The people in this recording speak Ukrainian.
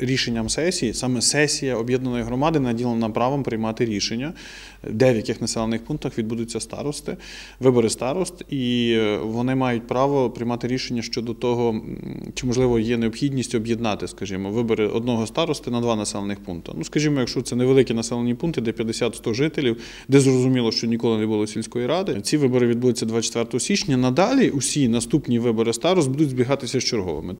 рішенням сесії, саме сесія об'єднаної громади наділена правом приймати рішення, де в яких населених пунктах відбудуться старости, вибори старост, і е, вони мають право приймати рішення щодо того, чи можливо є необхідність об'єднати, скажімо, вибори одного старости на два населених пункти. Ну, скажімо, якщо це невеликі населені пункти, де 50-100 жителів, де зрозуміло, що ніколи не було сільської ради. Ці вибори відбудуться 24 січня. Надалі усі наступні вибори старост будуть збігатися з черговими.